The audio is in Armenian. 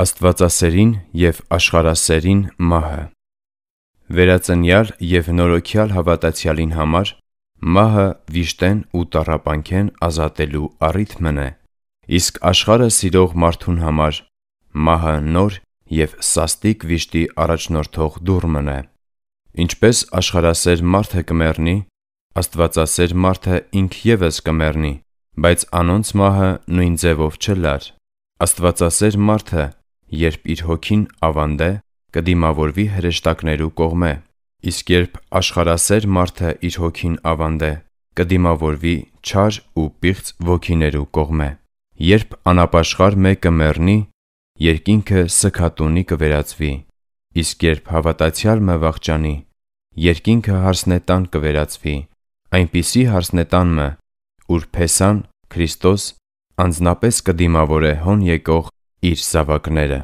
Աստվածասերին և աշխարհասերին մահը Վերածնյալ և նորոգյալ հավատացյալին համար մահը վիշտեն ու տառապանքեն ազատելու առիթմն է, իսկ աշխարհը սիրող մարդուն համար մահը նոր և սաստիկ վիշտի առաջնորդող դուռն է։ Ինչպես աշխարհասեր մարդը կմեռնի, աստվածասեր մարդը ինքևս կմեռնի, բայց անոնց մահը նույն ձևով չլար։ Աստվածասեր մարդը երբ իր հոգին ավանդ է, կդիմավորվի հրեշտակներու կողմէ, իսկ երբ աշխարհասեր մարդը իր հոգին ավանդ է, կդիմավորվի չար ու պիղծ ոգիներու կողմէ։ Երբ անապաշխար մեկը մեռնի, երկինքը սքատունի կվերածվի, իսկ երբ հավատացյալը վախճանի, երկինքը հարսնետան կվերածվի, այնպիսի հարսնետանը, ուր փեսան Քրիստոս անznապես կդիմավորե հոն եկող իր զավակները